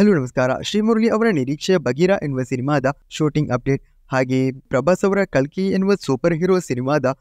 hello ನಮಸ್ಕಾರ ಶ್ರೀಮುರಳಿ ಅವರ ನಿರೀಕ್ಷೆಯ ಬಗೀರಾ ಎನ್ನುವ ಸಿನಿಮಾದ ಶೂಟಿಂಗ್ ಅಪ್ಡೇಟ್ ಹಾಗೆ ಪ್ರಭಾಸ್ ಅವರ ಕಲ್ಕಿ ಎನ್ನುವ ಸೂಪರ್ ಹೀರೋ ಸಿನಿಮಾದ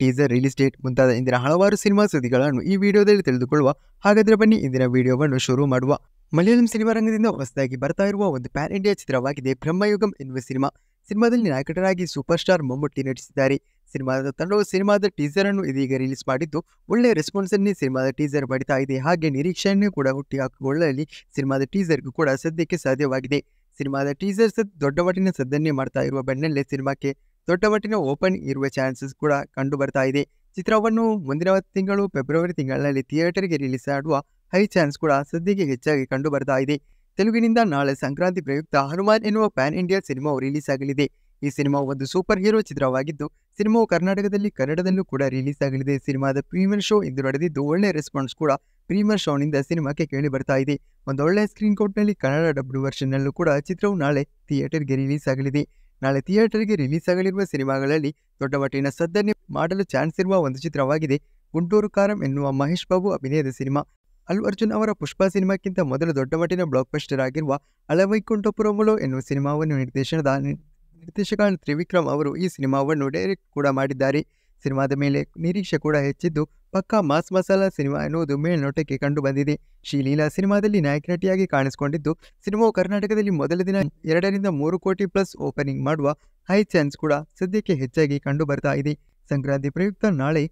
ಟೀಸರ್ ರಿಲೀಸ್ ಡೇಟ್ ಮುಂತಾದ ಇಂದಿನ ಹಲವಾರು ಸಿನಿಮಾ ಸುದ್ದಿಗಳನ್ನು ಈ ವಿಡಿಯೋದಲ್ಲಿ ತಿಳಿದುಕೊಳ್ಳುವ ಹಾಗಾದ್ರೆ ಬನ್ನಿ ಇಂದಿನ ವಿಡಿಯೋವನ್ನು ಶುರು ಮಾಡುವ ಮಲಯಾಳಂ ಸಿನಿಮಾ ರಂಗದಿಂದ ಹೊಸದಾಗಿ ಬರ್ತಾ ಇರುವ ಒಂದು ಪ್ಯಾನ್ ಇಂಡಿಯಾ ಚಿತ್ರವಾಗಿದೆ ಬ್ರಹ್ಮಯುಗಂ ಎನ್ನುವ ಸಿನಿಮಾ ಸಿನಿಮಾದಲ್ಲಿ ನಾಯಕಟರಾಗಿ ಸೂಪರ್ ಸ್ಟಾರ್ ಮಮ್ಮೂಟಿ ನಟಿಸಿದ್ದಾರೆ ಸಿನಿಮಾದ ತಂಡವು ಸಿನಿಮಾದ ಟೀಸರ್ ಅನ್ನು ಇದೀಗ ರಿಲೀಸ್ ಮಾಡಿದ್ದು ಒಳ್ಳೆಯ ರೆಸ್ಪಾನ್ಸ್ ಅನ್ನೇ ಸಿನಿಮಾದ ಟೀಸರ್ ಪಡಿತಾ ಇದೆ ಹಾಗೆ ನಿರೀಕ್ಷೆಯನ್ನು ಕೂಡ ಹುಟ್ಟಿ ಹಾಕಿಕೊಳ್ಳಲಿ ಸಿನಿಮಾದ ಟೀಸರ್ಗೂ ಕೂಡ ಸದ್ಯಕ್ಕೆ ಸಾಧ್ಯವಾಗಿದೆ ಸಿನಿಮಾದ ಟೀಸರ್ ಸದ್ ದೊಡ್ಡ ಮಟ್ಟಿನ ಸದ್ದನ್ನೇ ಮಾಡ್ತಾ ಇರುವ ಬೆನ್ನಲ್ಲೇ ಸಿನಿಮಾಕ್ಕೆ ದೊಡ್ಡ ಮಟ್ಟಿನ ಓಪನ್ ಇರುವ ಚಾನ್ಸಸ್ ಕೂಡ ಕಂಡು ಬರ್ತಾ ಇದೆ ಚಿತ್ರವನ್ನು ಮುಂದಿನ ತಿಂಗಳು ಫೆಬ್ರವರಿ ತಿಂಗಳಲ್ಲಿ ಥಿಯೇಟರ್ಗೆ ರಿಲೀಸ್ ಆಡುವ ಹೈ ಚಾನ್ಸ್ ಕೂಡ ಸದ್ಯಕ್ಕೆ ಹೆಚ್ಚಾಗಿ ಕಂಡು ಬರ್ತಾ ಇದೆ ತೆಲುಗಿನಿಂದ ನಾಳೆ ಸಂಕ್ರಾಂತಿ ಪ್ರಯುಕ್ತ ಹನುಮಾನ್ ಎನ್ನುವ ಪ್ಯಾನ್ ಇಂಡಿಯಾ ಸಿನಿಮಾವು ರಿಲೀಸ್ ಆಗಲಿದೆ ಈ ಸಿನಿಮಾ ಒಂದು ಸೂಪರ್ ಹೀರೋ ಚಿತ್ರವಾಗಿದ್ದು ಸಿನಿಮಾವು ಕರ್ನಾಟಕದಲ್ಲಿ ಕನ್ನಡದಲ್ಲೂ ಕೂಡ ರಿಲೀಸ್ ಆಗಲಿದೆ ಸಿನಿಮಾದ ಪ್ರೀಮಿಯರ್ ಶೋ ಇಂದು ನಡೆದಿದ್ದು ಒಳ್ಳೆ ರೆಸ್ಪಾನ್ಸ್ ಕೂಡ ಪ್ರೀಮಿಯರ್ ಶೋನಿಂದ ಸಿನಿಮಾಕ್ಕೆ ಕೇಳಿ ಬರ್ತಾ ಇದೆ ಒಂದೊಳ್ಳೆ ಸ್ಕ್ರೀನ್ ನಲ್ಲಿ ಕನ್ನಡ ಡಬ್ಲ್ಯೂ ವರ್ಷನ್ನಲ್ಲೂ ಕೂಡ ಚಿತ್ರವು ನಾಳೆ ಥಿಯೇಟರ್ಗೆ ರಿಲೀಸ್ ಆಗಲಿದೆ ನಾಳೆ ಥಿಯೇಟರ್ಗೆ ರಿಲೀಸ್ ಆಗಲಿರುವ ಸಿನಿಮಾಗಳಲ್ಲಿ ದೊಡ್ಡ ಮಟ್ಟಿನ ಸದ್ದನ್ನೇ ಮಾಡಲು ಚಾನ್ಸ್ ಇರುವ ಒಂದು ಚಿತ್ರವಾಗಿದೆ ಗುಂಟೂರು ಕಾರಂ ಎನ್ನುವ ಮಹೇಶ್ ಬಾಬು ಅಭಿನಯದ ಸಿನಿಮಾ ಅಲ್ಲು ಅರ್ಜುನ್ ಅವರ ಪುಷ್ಪ ಸಿನಿಮಾಕ್ಕಿಂತ ಮೊದಲು ದೊಡ್ಡ ಮಟ್ಟಿನ ಬ್ಲಾಕ್ ಬಸ್ಟರ್ ಆಗಿರುವ ಅಲವೈಕುಂಠಪುರಮುಲೋ ಎನ್ನುವ ಸಿನಿಮಾವನ್ನು ನಿರ್ದೇಶನದ ನಿರ್ದೇಶಕ ತ್ರಿವಿಕ್ರಮ್ ಅವರು ಈ ಸಿನಿಮಾವನ್ನು ಡೈರೆಕ್ಟ್ ಕೂಡ ಮಾಡಿದ್ದಾರೆ ಸಿನಿಮಾದ ಮೇಲೆ ನಿರೀಕ್ಷೆ ಕೂಡ ಹೆಚ್ಚಿದ್ದು ಪಕ್ಕಾ ಮಾಸ್ ಮಸಾಲಾ ಸಿನಿಮಾ ಎನ್ನುವುದು ಮೇಲ್ನೋಟಕ್ಕೆ ಕಂಡು ಬಂದಿದೆ ಶ್ರೀಲೀಲಾ ಸಿನಿಮಾದಲ್ಲಿ ನಾಯಕ ನಟಿಯಾಗಿ ಕಾಣಿಸಿಕೊಂಡಿದ್ದು ಸಿನಿಮಾವು ಕರ್ನಾಟಕದಲ್ಲಿ ಮೊದಲ ದಿನ ಎರಡರಿಂದ ಮೂರು ಕೋಟಿ ಪ್ಲಸ್ ಓಪನಿಂಗ್ ಮಾಡುವ ಹೈ ಚಾನ್ಸ್ ಕೂಡ ಸದ್ಯಕ್ಕೆ ಹೆಚ್ಚಾಗಿ ಕಂಡು ಬರ್ತಾ ಇದೆ ಸಂಕ್ರಾಂತಿ ಪ್ರಯುಕ್ತ ನಾಳೆ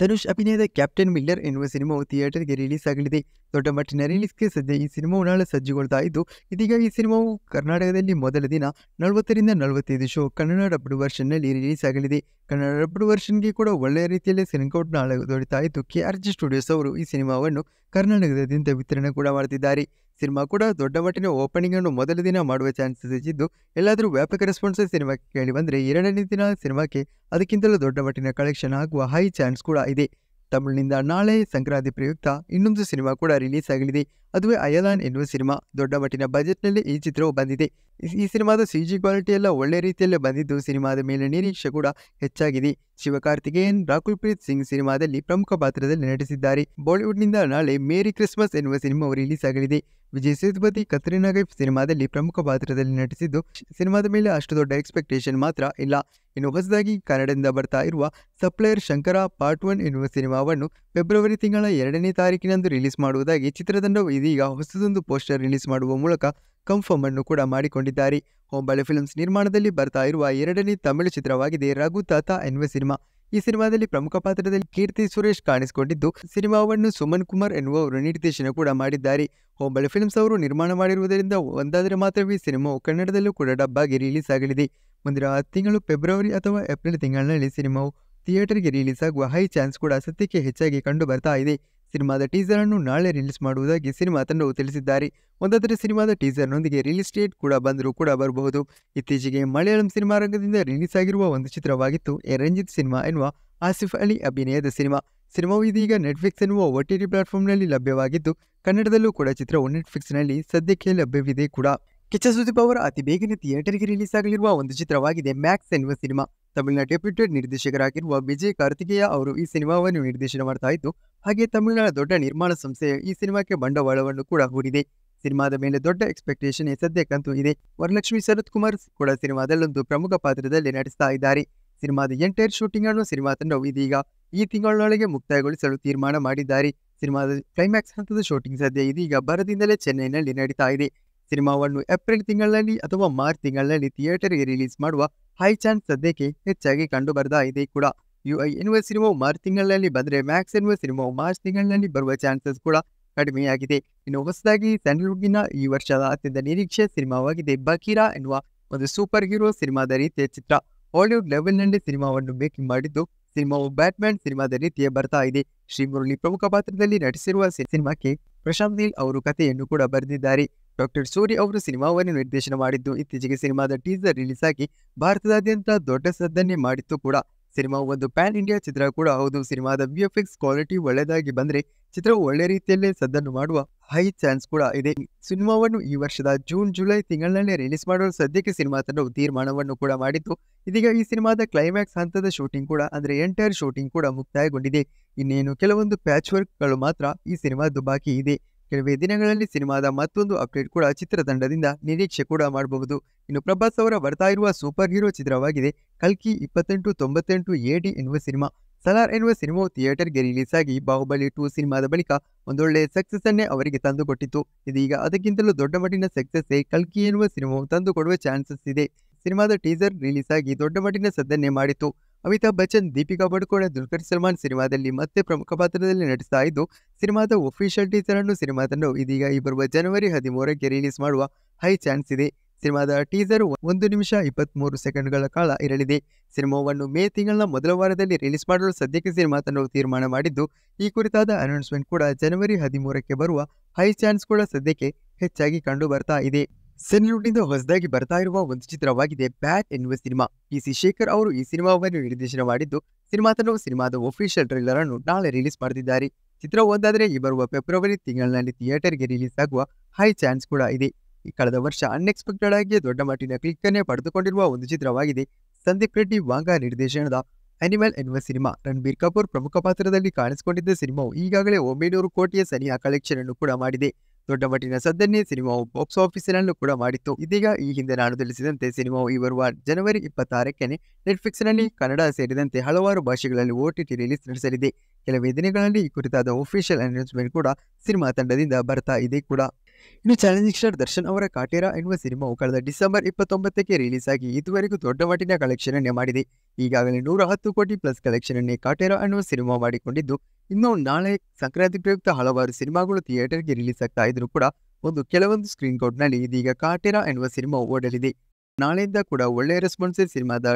ಧನುಷ್ ಅಭಿನಯದ ಕ್ಯಾಪ್ಟನ್ ಮಿಲ್ಲರ್ ಎನ್ನುವ ಸಿನಿಮಾವು ಥಿಯೇಟರ್ಗೆ ರಿಲೀಸ್ ಆಗಲಿದೆ ದೊಡ್ಡ ಮಟ್ಟಿನ ರಿಲೀಸ್ಗೆ ಸದ್ಯ ಈ ಸಿನಿಮಾವು ನಾಳೆ ಸಜ್ಜುಗೊಳ್ತಾ ಇದ್ದು ಇದೀಗ ಈ ಸಿನಿಮಾವು ಕರ್ನಾಟಕದಲ್ಲಿ ಮೊದಲ ದಿನ ನಲವತ್ತರಿಂದ ನಲವತ್ತೈದು ಶೋ ಕನ್ನಡ ಡಬ್ಡು ವರ್ಷನ್ನಲ್ಲಿ ರಿಲೀಸ್ ಆಗಲಿದೆ ಕನ್ನಡ ಡಬ್ಡು ವರ್ಷನ್ಗೆ ಕೂಡ ಒಳ್ಳೆಯ ರೀತಿಯಲ್ಲಿ ಸಿನಿಕೌಟ್ನ ಅಳವಡಿಸ್ತಾ ಇದ್ದು ಕೆ ಆರ್ ಸ್ಟುಡಿಯೋಸ್ ಅವರು ಈ ಸಿನಿಮಾವನ್ನು ಕರ್ನಾಟಕದಿಂದ ವಿತರಣೆ ಕೂಡ ಮಾಡುತ್ತಿದ್ದಾರೆ ಸಿನಿಮಾ ಕೂಡ ದೊಡ್ಡ ಮಟ್ಟಿನ ಓಪನಿಂಗ್ ಅನ್ನು ಮೊದಲ ದಿನ ಮಾಡುವ ಚಾನ್ಸಸ್ ಇದ್ದು ಎಲ್ಲಾದರೂ ವ್ಯಾಪಕ ರೆಸ್ಪಾನ್ಸ್ ಸಿನಿಮಾಕ್ಕೆ ಕೇಳಿ ಬಂದರೆ ಎರಡನೇ ದಿನ ಸಿನಿಮಾಕ್ಕೆ ಅದಕ್ಕಿಂತಲೂ ದೊಡ್ಡ ಮಟ್ಟಿನ ಕಲೆಕ್ಷನ್ ಆಗುವ ಹೈ ಚಾನ್ಸ್ ಕೂಡ ಇದೆ ತಮಿಳಿನಿಂದ ನಾಳೆ ಸಂಕ್ರಾಂತಿ ಪ್ರಯುಕ್ತ ಇನ್ನೊಂದು ಸಿನಿಮಾ ಕೂಡ ರಿಲೀಸ್ ಆಗಲಿದೆ ಅದುವೇ ಅಯಲಾನ್ ಎನ್ನುವ ಸಿನಿಮಾ ದೊಡ್ಡ ಮಟ್ಟಿನ ಬಜೆಟ್ನಲ್ಲಿ ಈ ಚಿತ್ರವು ಬಂದಿದೆ ಈ ಸಿನಿಮಾದ ಸಿಜಿ ಕ್ವಾಲಿಟಿ ಎಲ್ಲ ಒಳ್ಳೆ ರೀತಿಯಲ್ಲೇ ಬಂದಿದ್ದು ಸಿನಿಮಾದ ಮೇಲೆ ನಿರೀಕ್ಷೆ ಕೂಡ ಹೆಚ್ಚಾಗಿದೆ ಶಿವಕಾರ್ತಿಕೇಯನ್ ರಾಕುಲ್ ಪ್ರೀತ್ ಸಿಂಗ್ ಸಿನಿಮಾದಲ್ಲಿ ಪ್ರಮುಖ ಪಾತ್ರದಲ್ಲಿ ನಟಿಸಿದ್ದಾರೆ ಬಾಲಿವುಡ್ನಿಂದ ನಾಳೆ ಮೇರಿ ಕ್ರಿಸ್ಮಸ್ ಎನ್ನುವ ಸಿನಿಮಾವು ರಿಲೀಸ್ ಆಗಲಿದೆ ವಿಜಯ್ ಸೇತುಪತಿ ಕತ್ರಿನಾ ಸಿನಿಮಾದಲ್ಲಿ ಪ್ರಮುಖ ಪಾತ್ರದಲ್ಲಿ ನಟಿಸಿದ್ದು ಸಿನಿಮಾದ ಮೇಲೆ ಅಷ್ಟು ದೊಡ್ಡ ಎಕ್ಸ್ಪೆಕ್ಟೇಷನ್ ಮಾತ್ರ ಇಲ್ಲ ಇನ್ನು ಹೊಸದಾಗಿ ಕನ್ನಡದಿಂದ ಬರ್ತಾ ಇರುವ ಸಪ್ಲೈಯರ್ ಶಂಕರ ಪಾರ್ಟ್ ಒನ್ ಎನ್ನುವ ಸಿನಿಮಾವನ್ನು ಫೆಬ್ರವರಿ ತಿಂಗಳ ಎರಡನೇ ತಾರೀಕಿನಂದು ರಿಲೀಸ್ ಮಾಡುವುದಾಗಿ ಚಿತ್ರತಂಡವು ಇದೀಗ ಹೊಸದೊಂದು ಪೋಸ್ಟರ್ ರಿಲೀಸ್ ಮಾಡುವ ಮೂಲಕ ಕನ್ಫರ್ಮ್ ಅನ್ನು ಕೂಡ ಮಾಡಿಕೊಂಡಿದ್ದಾರೆ ಹೋಂಬಳೆ ಫಿಲ್ಮ್ಸ್ ನಿರ್ಮಾಣದಲ್ಲಿ ಬರ್ತಾ ಇರುವ ಎರಡನೇ ತಮಿಳು ಚಿತ್ರವಾಗಿದೆ ರಘು ತಾತ ಎನ್ನುವ ಸಿನಿಮಾ ಈ ಸಿನಿಮಾದಲ್ಲಿ ಪ್ರಮುಖ ಪಾತ್ರದಲ್ಲಿ ಕೀರ್ತಿ ಸುರೇಶ್ ಕಾಣಿಸಿಕೊಂಡಿದ್ದು ಸಿನಿಮಾವನ್ನು ಸುಮನ್ ಕುಮಾರ್ ಎನ್ನುವವರು ನಿರ್ದೇಶನ ಕೂಡ ಮಾಡಿದ್ದಾರೆ ಹೊಂಬಳೆ ಫಿಲ್ಮ್ಸ್ ಅವರು ನಿರ್ಮಾಣ ಮಾಡಿರುವುದರಿಂದ ಒಂದಾದರೆ ಮಾತ್ರವೇ ಸಿನಿಮಾವು ಕನ್ನಡದಲ್ಲೂ ಕೂಡ ಡಬ್ಬಾಗಿ ರಿಲೀಸ್ ಆಗಲಿದೆ ಮುಂದಿನ ತಿಂಗಳು ಫೆಬ್ರವರಿ ಅಥವಾ ಏಪ್ರಿಲ್ ತಿಂಗಳಿನಲ್ಲಿ ಸಿನಿಮಾವು ಥಿಯೇಟರ್ಗೆ ರಿಲೀಸ್ ಆಗುವ ಹೈ ಚಾನ್ಸ್ ಕೂಡ ಸತ್ಯಕ್ಕೆ ಹೆಚ್ಚಾಗಿ ಕಂಡು ಬರ್ತಾ ಇದೆ ಸಿನಿಮಾದ ಟೀಸರ್ ಅನ್ನು ನಾಳೆ ರಿಲೀಸ್ ಮಾಡುವುದಾಗಿ ಸಿನಿಮಾ ತಂಡವು ತಿಳಿಸಿದ್ದಾರೆ ಒಂದಾದರೆ ಸಿನಿಮಾದ ಟೀಸರ್ನೊಂದಿಗೆ ರಿಲೀಸ್ ಡೇಟ್ ಕೂಡ ಬಂದರೂ ಕೂಡ ಬರಬಹುದು ಇತ್ತೀಚೆಗೆ ಮಲಯಾಳಂ ಸಿನಿಮಾ ರಂಗದಿಂದ ರಿಲೀಸ್ ಆಗಿರುವ ಒಂದು ಚಿತ್ರವಾಗಿತ್ತು ಎ ರಂಜಿತ್ ಸಿನಿಮಾ ಎನ್ನುವ ಆಸಿಫ್ ಅಲಿ ಅಭಿನಯದ ಸಿನಿಮಾ ಸಿನಿಮಾವು ಇದೀಗ ನೆಟ್ಫ್ಲಿಕ್ಸ್ ಎನ್ನುವ ಒಟಿಟಿ ಪ್ಲಾಟ್ಫಾರ್ಮ್ನಲ್ಲಿ ಲಭ್ಯವಾಗಿದ್ದು ಕನ್ನಡದಲ್ಲೂ ಕೂಡ ಚಿತ್ರವು ನೆಟ್ಫ್ಲಿಕ್ಸ್ನಲ್ಲಿ ಸದ್ಯಕ್ಕೆ ಲಭ್ಯವಿದೆ ಕೂಡ ಕಿಚ್ಚ ಸುದೀಪ್ ಅವರ ಅತಿ ಬೇಗನೆ ಥಿಯೇಟರ್ಗೆ ರಿಲೀಸ್ ಆಗಲಿರುವ ಒಂದು ಚಿತ್ರವಾಗಿದೆ ಮ್ಯಾಕ್ಸ್ ಎನ್ನುವ ಸಿನಿಮಾ ತಮಿಳಿನ ಡೆಪ್ಯೂಟೆಡ್ ನಿರ್ದೇಶಕರಾಗಿರುವ ವಿಜಯ್ ಕಾರ್ತಿಕೇಯ ಅವರು ಈ ಸಿನಿಮಾವನ್ನು ನಿರ್ದೇಶನ ಮಾಡ್ತಾ ಇದ್ದು ಹಾಗೆ ತಮಿಳುನಾಡು ದೊಡ್ಡ ನಿರ್ಮಾಣ ಸಂಸ್ಥೆಯ ಈ ಸಿನಿಮಾಕ್ಕೆ ಬಂಡವಾಳವನ್ನು ಕೂಡ ಹೂಡಿದೆ ಸಿನಿಮಾದ ಮೇಲೆ ದೊಡ್ಡ ಎಕ್ಸ್ಪೆಕ್ಟೇಷನ್ ಸದ್ಯಕ್ಕಂತೂ ಇದೆ ವರಲಕ್ಷ್ಮಿ ಶರತ್ ಕುಮಾರ್ ಕೂಡ ಸಿನಿಮಾದಲ್ಲೊಂದು ಪ್ರಮುಖ ಪಾತ್ರದಲ್ಲಿ ನಟಿಸ್ತಾ ಇದ್ದಾರೆ ಸಿನಿಮಾದ ಎಂಟೈರ್ ಶೂಟಿಂಗ್ ಅನ್ನು ಸಿನಿಮಾ ತಂಡವು ಇದೀಗ ಈ ತಿಂಗಳೊಳಗೆ ಮುಕ್ತಾಯಗೊಳಿಸಲು ತೀರ್ಮಾನ ಮಾಡಿದ್ದಾರೆ ಸಿನಿಮಾದ ಕ್ಲೈಮ್ಯಾಕ್ಸ್ ಹಂತದ ಶೂಟಿಂಗ್ ಸದ್ಯ ಇದೀಗ ಬರದಿಂದಲೇ ಚೆನ್ನೈನಲ್ಲಿ ನಡೀತಾ ಇದೆ ಸಿನಿಮಾವನ್ನು ಏಪ್ರಿಲ್ ತಿಂಗಳಲ್ಲಿ ಅಥವಾ ಮಾರ್ಚ್ ತಿಂಗಳಲ್ಲಿ ಥಿಯೇಟರ್ಗೆ ರಿಲೀಸ್ ಮಾಡುವ ಹೈ ಚಾನ್ಸ್ ಸದ್ಯಕ್ಕೆ ಹೆಚ್ಚಾಗಿ ಕಂಡು ಬರ್ತಾ ಇದೆ ಕೂಡ ಯು ಐ ಇನ್ವೆಸ್ ಸಿನಿಮಾ ಮಾರ್ಚ್ ತಿಂಗಳಲ್ಲಿ ಬಂದರೆ ಮ್ಯಾಕ್ಸ್ ಇನ್ವೆಸ್ ಸಿನಿಮಾ ಮಾರ್ಚ್ ತಿಂಗಳಲ್ಲಿ ಬರುವ ಚಾನ್ಸಸ್ ಕೂಡ ಕಡಿಮೆಯಾಗಿದೆ ಇನ್ನು ಹೊಸದಾಗಿ ಸ್ಯಾಂಡಲ್ವುಡ್ನ ಈ ವರ್ಷದ ಅತ್ಯಂತ ನಿರೀಕ್ಷೆ ಸಿನಿಮಾವಾಗಿದೆ ಬಕೀರಾ ಎನ್ನುವ ಒಂದು ಸೂಪರ್ ಹೀರೋ ಸಿನಿಮಾದ ರೀತಿಯ ಚಿತ್ರ ಹಾಲಿವುಡ್ ಲೆವೆಲ್ನಲ್ಲಿ ಸಿನಿಮಾವನ್ನು ಮೇಕಿಂಗ್ ಮಾಡಿದ್ದು ಸಿನಿಮಾವು ಬ್ಯಾಟ್ಮ್ಯಾನ್ ಸಿನಿಮಾದ ರೀತಿಯ ಬರ್ತಾ ಇದೆ ಶ್ರೀಮುರುಳಿ ಪ್ರಮುಖ ಪಾತ್ರದಲ್ಲಿ ನಟಿಸಿರುವ ಸಿನಿಮಾಕ್ಕೆ ಪ್ರಶಾಂತ್ ನೀಲ್ ಅವರು ಕಥೆಯನ್ನು ಕೂಡ ಬರೆದಿದ್ದಾರೆ ಡಾಕ್ಟರ್ ಸೂರಿ ಅವರು ಸಿನಿಮಾವನ್ನು ನಿರ್ದೇಶನ ಮಾಡಿದ್ದು ಇತ್ತೀಚೆಗೆ ಸಿನಿಮಾದ ಟೀಸರ್ ರಿಲೀಸ್ ಆಗಿ ಭಾರತದಾದ್ಯಂತ ದೊಡ್ಡ ಸದ್ದನ್ನೇ ಮಾಡಿತ್ತು ಕೂಡ ಸಿನಿಮಾ ಒಂದು ಪ್ಯಾನ್ ಇಂಡಿಯಾ ಚಿತ್ರ ಕೂಡ ಹೌದು ಸಿನಿಮಾದ ವಿ ಕ್ವಾಲಿಟಿ ಒಳ್ಳೆಯದಾಗಿ ಬಂದರೆ ಚಿತ್ರವು ಒಳ್ಳೆ ರೀತಿಯಲ್ಲೇ ಸದ್ದನ್ನು ಮಾಡುವ ಹೈ ಚಾನ್ಸ್ ಕೂಡ ಇದೆ ಸಿನಿಮಾವನ್ನು ಈ ವರ್ಷದ ಜೂನ್ ಜುಲೈ ತಿಂಗಳಿನಲ್ಲೇ ರಿಲೀಸ್ ಮಾಡಲು ಸದ್ಯಕ್ಕೆ ಸಿನಿಮಾ ತಂಡವು ತೀರ್ಮಾನವನ್ನು ಕೂಡ ಮಾಡಿದ್ದು ಇದೀಗ ಈ ಸಿನಿಮಾದ ಕ್ಲೈಮ್ಯಾಕ್ಸ್ ಹಂತದ ಶೂಟಿಂಗ್ ಕೂಡ ಅಂದರೆ ಎಂಟೈರ್ ಶೂಟಿಂಗ್ ಕೂಡ ಮುಕ್ತಾಯಗೊಂಡಿದೆ ಇನ್ನೇನು ಕೆಲವೊಂದು ಪ್ಯಾಚ್ ವರ್ಕ್ಗಳು ಮಾತ್ರ ಈ ಸಿನಿಮಾದ್ದು ಬಾಕಿ ಇದೆ ಕೆಲವೇ ದಿನಗಳಲ್ಲಿ ಸಿನಿಮಾದ ಮತ್ತೊಂದು ಅಪ್ಡೇಟ್ ಕೂಡ ಚಿತ್ರತಂಡದಿಂದ ನಿರೀಕ್ಷೆ ಕೂಡ ಮಾಡಬಹುದು ಇನ್ನು ಪ್ರಭಾಸ್ ಅವರ ಬರ್ತಾ ಇರುವ ಸೂಪರ್ ಹೀರೋ ಚಿತ್ರವಾಗಿದೆ ಕಲ್ಕಿ ಇಪ್ಪತ್ತೆಂಟು ತೊಂಬತ್ತೆಂಟು ಡಿ ಎನ್ನುವ ಸಿನಿಮಾ ಸಲಾರ್ ಎನ್ನುವ ಸಿನಿಮಾವು ಥಿಯೇಟರ್ಗೆ ರಿಲೀಸ್ ಆಗಿ ಬಾಹುಬಲಿ ಟೂ ಸಿನಿಮಾದ ಬಳಿಕ ಒಂದೊಳ್ಳೆ ಸಕ್ಸಸ್ ಅನ್ನೇ ಅವರಿಗೆ ತಂದುಕೊಟ್ಟಿತ್ತು ಇದೀಗ ಅದಕ್ಕಿಂತಲೂ ದೊಡ್ಡ ಮಟ್ಟಿನ ಸಕ್ಸಸ್ಸೇ ಕಲ್ಕಿ ಎನ್ನುವ ಸಿನಿಮಾವು ತಂದುಕೊಡುವ ಚಾನ್ಸಸ್ ಇದೆ ಸಿನಿಮಾದ ಟೀಸರ್ ರಿಲೀಸ್ ಆಗಿ ದೊಡ್ಡ ಮಟ್ಟಿನ ಸದ್ದನ್ನೇ ಮಾಡಿತು ಅಮಿತಾಬ್ ಬಚ್ಚನ್ ದೀಪಿಕಾ ಪಡುಕೋಣ ದುಲ್ಕರ್ ಸಲ್ಮಾನ್ ಸಿನಿಮಾದಲ್ಲಿ ಮತ್ತೆ ಪ್ರಮುಖ ಪಾತ್ರದಲ್ಲಿ ನಟಿಸ್ತಾ ಇದ್ದು ಸಿನಿಮಾದ ಒಫಿಷಿಯಲ್ ಟೀಸರ್ ಅನ್ನು ಸಿನಿಮಾ ತಂಡವು ಇದೀಗ ಈ ಬರುವ ಜನವರಿ ಹದಿಮೂರಕ್ಕೆ ರಿಲೀಸ್ ಮಾಡುವ ಹೈ ಚಾನ್ಸ್ ಇದೆ ಸಿನಿಮಾದ ಟೀಸರ್ ಒಂದು ನಿಮಿಷ ಮೂರು ಸೆಕೆಂಡ್ಗಳ ಕಾಲ ಇರಲಿದೆ ಸಿನಿಮಾವನ್ನು ಮೇ ತಿಂಗಳ ಮೊದಲ ವಾರದಲ್ಲಿ ರಿಲೀಸ್ ಮಾಡಲು ಸದ್ಯಕ್ಕೆ ಸಿನಿಮಾ ತಂಡವು ತೀರ್ಮಾನ ಮಾಡಿದ್ದು ಈ ಕುರಿತಾದ ಅನೌನ್ಸ್ಮೆಂಟ್ ಕೂಡ ಜನವರಿ ಹದಿಮೂರಕ್ಕೆ ಬರುವ ಹೈ ಚಾನ್ಸ್ ಕೂಡ ಸದ್ಯಕ್ಕೆ ಹೆಚ್ಚಾಗಿ ಕಂಡು ಬರ್ತಾ ಇದೆ ಸೆಲ್ಯೂಟ್ನಿಂದ ಹೊಸದಾಗಿ ಬರ್ತಾ ಇರುವ ಒಂದು ಚಿತ್ರವಾಗಿದೆ ಬ್ಯಾಟ್ ಎನ್ನುವ ಸಿನಿಮಾ ಪಿ ಸಿ ಶೇಖರ್ ಅವರು ಈ ಸಿನಿಮಾವನ್ನು ನಿರ್ದೇಶನ ಮಾಡಿದ್ದು ಸಿನಿಮಾ ತನ್ನ ಸಿನಿಮಾದ ಒಫಿಷಿಯಲ್ ಟ್ರೈಲರ್ ಅನ್ನು ನಾಳೆ ರಿಲೀಸ್ ಮಾಡಿದ್ದಾರೆ ಚಿತ್ರ ಒಂದಾದರೆ ಈ ಬರುವ ಫೆಬ್ರವರಿ ತಿಂಗಳಿನಲ್ಲಿ ಥಿಯೇಟರ್ಗೆ ರಿಲೀಸ್ ಆಗುವ ಹೈ ಚಾನ್ಸ್ ಕೂಡ ಇದೆ ಈ ಕಳೆದ ವರ್ಷ ಅನ್ಎಕ್ಸ್ಪೆಕ್ಟೆಡ್ ಆಗಿ ದೊಡ್ಡ ಮಟ್ಟಿನ ಕ್ಲಿಕ್ ಅನ್ನೇ ಪಡೆದುಕೊಂಡಿರುವ ಒಂದು ಚಿತ್ರವಾಗಿದೆ ಸಂದೀಪ್ ರೆಡ್ಡಿ ವಾಂಗಾ ನಿರ್ದೇಶನದ ಅನಿಮಲ್ ಎನ್ನುವ ಸಿನಿಮಾ ರಣಬೀರ್ ಕಪೂರ್ ಪ್ರಮುಖ ಪಾತ್ರದಲ್ಲಿ ಕಾಣಿಸಿಕೊಂಡಿದ್ದ ಸಿನಿಮಾವು ಈಗಾಗಲೇ ಒಂಬೈನೂರು ಕೋಟಿಯ ಸನಿಹ ಕಲೆಕ್ಷನ್ ಅನ್ನು ಕೂಡ ಮಾಡಿದೆ ದೊಡ್ಡ ಮಟ್ಟಿನ ಸದ್ದನ್ನೇ ಸಿನಿಮಾವು ಬಾಕ್ಸ್ ಆಫೀಸಿನಲ್ಲೂ ಕೂಡ ಮಾಡಿತ್ತು ಇದೀಗ ಈ ಹಿಂದೆ ನಾನು ತಿಳಿಸಿದಂತೆ ಸಿನಿಮಾವು ಈ ಬರುವ ಜನವರಿ ಇಪ್ಪತ್ತಾರಕ್ಕೆ ನೆಟ್ಫ್ಲಿಕ್ಸ್ನಲ್ಲಿ ಕನ್ನಡ ಸೇರಿದಂತೆ ಹಲವಾರು ಭಾಷೆಗಳಲ್ಲಿ ಓಟಿಟಿ ರಿಲೀಸ್ ನಡೆಸಲಿದೆ ಕೆಲವೇ ದಿನಗಳಲ್ಲಿ ಈ ಕುರಿತಾದ ಒಫಿಷಿಯಲ್ ಅನೌನ್ಸ್ಮೆಂಟ್ ಕೂಡ ಸಿನಿಮಾ ತಂಡದಿಂದ ಬರ್ತಾ ಇದೆ ಕೂಡ ಇನ್ನು ಚಾಲೆಂಜಿಂಗ್ ಸ್ಟಾರ್ ದರ್ಶನ್ ಅವರ ಕಾಟೇರ ಎನ್ನುವ ಸಿನಿಮಾವು ಕಳೆದ ಡಿಸೆಂಬರ್ ಇಪ್ಪತ್ತೊಂಬತ್ತಕ್ಕೆ ರಿಲೀಸ್ ಆಗಿ ಇದುವರೆಗೂ ದೊಡ್ಡ ಮಟ್ಟಿನ ಕಲೆಕ್ಷನ್ ಅನ್ನೇ ಮಾಡಿದೆ ಈಗಾಗಲೇ ನೂರ ಹತ್ತು ಕೋಟಿ ಪ್ಲಸ್ ಕಲೆಕ್ಷನ್ ಅನ್ನೇ ಕಾಟೇರ ಎನ್ನುವ ಸಿನಿಮಾ ಮಾಡಿಕೊಂಡಿದ್ದು ಇನ್ನು ನಾಳೆ ಸಂಕ್ರಾಂತಿ ಪ್ರಯುಕ್ತ ಹಲವಾರು ಸಿನಿಮಾಗಳು ಥಿಯೇಟರ್ಗೆ ರಿಲೀಸ್ ಆಗ್ತಾ ಇದ್ರೂ ಕೂಡ ಒಂದು ಕೆಲವೊಂದು ಸ್ಕ್ರೀನ್ ಕೋಡ್ನಲ್ಲಿ ಇದೀಗ ಕಾಟೇರ ಎನ್ನುವ ಸಿನಿಮಾ ಓಡಲಿದೆ ನಾಳೆಯಿಂದ ಕೂಡ ಒಳ್ಳೆಯ ರೆಸ್ಪಾನ್ಸ್ ಸಿನಿಮಾದ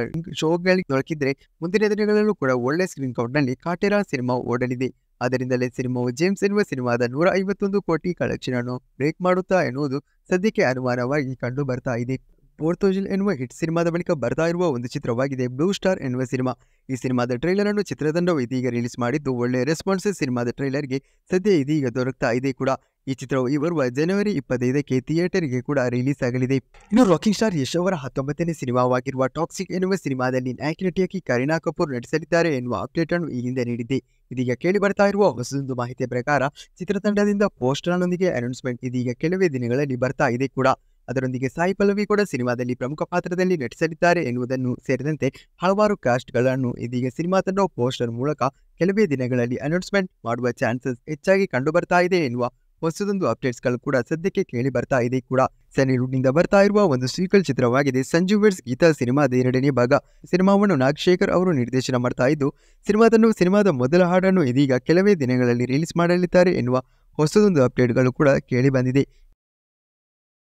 ಶೋಗಳಿಗೆ ದೊರಕಿದ್ರೆ ಮುಂದಿನ ದಿನಗಳಲ್ಲೂ ಕೂಡ ಒಳ್ಳೆ ಸ್ಕ್ರೀನ್ ಕೌಟ್ನಲ್ಲಿ ಕಾಟೇರ ಸಿನಿಮಾ ಓಡಲಿದೆ ಅದರಿಂದಲೇ ಸಿನಿಮಾವು ಜೇಮ್ಸ್ ಎನ್ನುವ ಸಿನಿಮಾದ ನೂರ ಐವತ್ತೊಂದು ಕೋಟಿ ಕಲೆಕ್ಷನ್ ಅನ್ನು ಬ್ರೇಕ್ ಮಾಡುತ್ತಾ ಎನ್ನುವುದು ಸದ್ಯಕ್ಕೆ ಅನುಮಾನವಾಗಿ ಕಂಡು ಬರ್ತಾ ಇದೆ ಪೋರ್ತೋಜಿಲ್ ಎನ್ನುವ ಹಿಟ್ ಸಿನಿಮಾದ ಬಳಿಕ ಬರ್ತಾ ಇರುವ ಒಂದು ಚಿತ್ರವಾಗಿದೆ ಬ್ಲೂ ಸ್ಟಾರ್ ಎನ್ನುವ ಸಿನಿಮಾ ಈ ಸಿನಿಮಾದ ಟ್ರೈಲರ್ ಅನ್ನು ಚಿತ್ರತಂಡವು ಇದೀಗ ರಿಲೀಸ್ ಮಾಡಿದ್ದು ಒಳ್ಳೆಯ ರೆಸ್ಪಾನ್ಸ್ ಸಿನಿಮಾದ ಟ್ರೈಲರ್ಗೆ ಸದ್ಯ ಇದೀಗ ದೊರಕ್ತಾ ಇದೆ ಕೂಡ ಈ ಚಿತ್ರವು ಈ ಬರುವ ಜನವರಿ ಇಪ್ಪತ್ತೈದಕ್ಕೆ ಥಿಯೇಟರ್ಗೆ ಕೂಡ ರಿಲೀಸ್ ಆಗಲಿದೆ ಇನ್ನು ರಾಕಿಂಗ್ ಸ್ಟಾರ್ ಯಶ್ ಅವರ ಹತ್ತೊಂಬತ್ತನೇ ಸಿನಿಮಾವಾಗಿರುವ ಟಾಕ್ಸಿಕ್ ಎನ್ನುವ ಸಿನಿಮಾದಲ್ಲಿ ನಟಿಯಾಗಿ ಕರೀನಾ ಕಪೂರ್ ನಟಿಸಲಿದ್ದಾರೆ ಎನ್ನುವ ಅಪ್ಡೇಟ್ ಅನ್ನು ಈ ಹಿಂದೆ ನೀಡಿದೆ ಇದೀಗ ಕೇಳಿ ಬರ್ತಾ ಇರುವ ಹೊಸದೊಂದು ಮಾಹಿತಿಯ ಪ್ರಕಾರ ಚಿತ್ರತಂಡದಿಂದ ಪೋಸ್ಟರ್ನೊಂದಿಗೆ ಅನೌನ್ಸ್ಮೆಂಟ್ ಇದೀಗ ಕೆಲವೇ ದಿನಗಳಲ್ಲಿ ಬರ್ತಾ ಇದೆ ಕೂಡ ಅದರೊಂದಿಗೆ ಸಾಯಿ ಪಲ್ಲವಿ ಕೂಡ ಸಿನಿಮಾದಲ್ಲಿ ಪ್ರಮುಖ ಪಾತ್ರದಲ್ಲಿ ನಟಿಸಲಿದ್ದಾರೆ ಎನ್ನುವುದನ್ನು ಸೇರಿದಂತೆ ಹಲವಾರು ಕಾಸ್ಟ್ಗಳನ್ನು ಇದೀಗ ಸಿನಿಮಾ ತಂಡ ಪೋಸ್ಟರ್ ಮೂಲಕ ಕೆಲವೇ ದಿನಗಳಲ್ಲಿ ಅನೌನ್ಸ್ಮೆಂಟ್ ಮಾಡುವ ಚಾನ್ಸಸ್ ಹೆಚ್ಚಾಗಿ ಕಂಡುಬರ್ತಾ ಇದೆ ಎನ್ನುವ ಹೊಸದೊಂದು ಅಪ್ಡೇಟ್ಸ್ಗಳು ಕೂಡ ಸದ್ಯಕ್ಕೆ ಕೇಳಿ ಬರ್ತಾ ಇದೆ ಕೂಡ ನಿಂದ ಬರ್ತಾ ಇರುವ ಒಂದು ಸ್ವೀಕಲ್ ಚಿತ್ರವಾಗಿದೆ ಸಂಜು ವೆಡ್ಸ್ ಗೀತಾ ಸಿನಿಮಾದ ಎರಡನೇ ಭಾಗ ಸಿನಿಮಾವನ್ನು ನಾಗಶೇಖರ್ ಅವರು ನಿರ್ದೇಶನ ಮಾಡ್ತಾ ಇದ್ದು ಸಿನಿಮಾದನ್ನು ಸಿನಿಮಾದ ಮೊದಲ ಹಾಡನ್ನು ಇದೀಗ ಕೆಲವೇ ದಿನಗಳಲ್ಲಿ ರಿಲೀಸ್ ಮಾಡಲಿದ್ದಾರೆ ಎನ್ನುವ ಹೊಸದೊಂದು ಅಪ್ಡೇಟ್ಗಳು ಕೂಡ ಕೇಳಿ ಬಂದಿದೆ